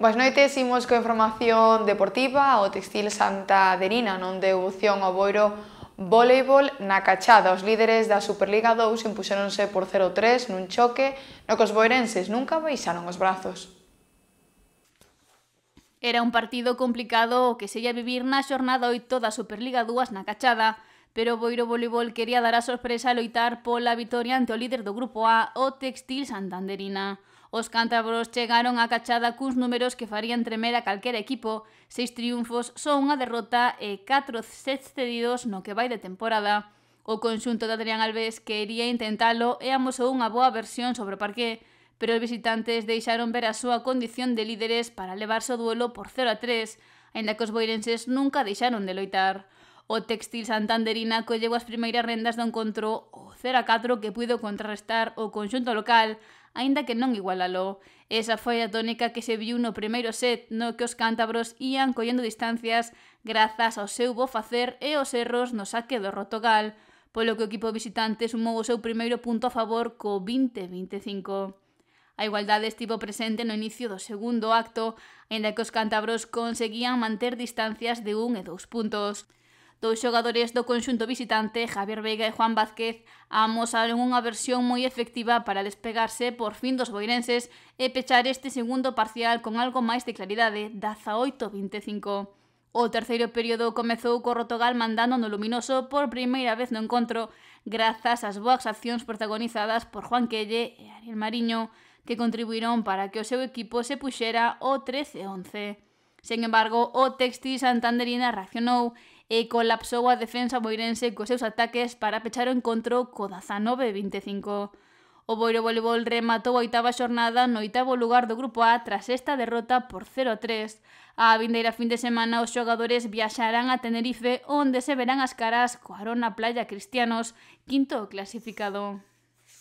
Boas pois noites, imos coa información deportiva o textil Santa Derina non deu opción ao Boiro voleibol na Cachada. Os líderes da Superliga 2 impuxeronse por 0-3 nun choque no que os boirenses nunca baixaron os brazos. Era un partido complicado o que se ia vivir na xornada 8 da Superliga 2 na Cachada, pero o Boiro Voleibol quería dar a sorpresa e loitar pola vitoria ante o líder do Grupo A, o Textil Santanderina. Os cántabros chegaron a cachada cuns números que farían tremer a calquera equipo, seis triunfos, só unha derrota e catro sets cedidos no que vai de temporada. O conxunto de Adrián Alves quería intentalo e amosou unha boa versión sobre o parqué, pero os visitantes deixaron ver a súa condición de líderes para levarse o duelo por 0 a 3, aínda que os boirenses nunca deixaron de loitar o textil santanderina colleu as primeiras rendas do encontro o 0-4 que puido contrarrestar o conxunto local, aínda que non igualalo. Esa foi a tónica que se viu no primeiro set no que os cántabros ían collendo distancias grazas ao seu bo facer e os erros no saque do Rotogal, polo que o equipo visitante sumou o seu primeiro punto a favor co 20-25. A igualdade estivo presente no inicio do segundo acto, aínda que os cántabros conseguían manter distancias de un e dous puntos. Dous xogadores do conxunto visitante, Javier Vega e Juan Vázquez, amosaron unha versión moi efectiva para despegarse por fin dos boirenses e pechar este segundo parcial con algo máis de claridade, 18-25. O terceiro período comezou co Rotogal mandando no luminoso por primeira vez no encontro, grazas ás boas accións protagonizadas por Juan Quelle e Ariel Mariño, que contribuíron para que o seu equipo se puxera o 13-11. Sen embargo, o Textil Santanderina reaccionou e colapsou a defensa boirense cos seus ataques para pechar o encontro co 19-25. O Boiro Voleibol rematou a oitava xornada no oitavo lugar do Grupo A tras esta derrota por 0-3. A vindeira fin de semana os xogadores viaxarán a Tenerife onde se verán as caras co Arona Playa Cristianos, quinto clasificado.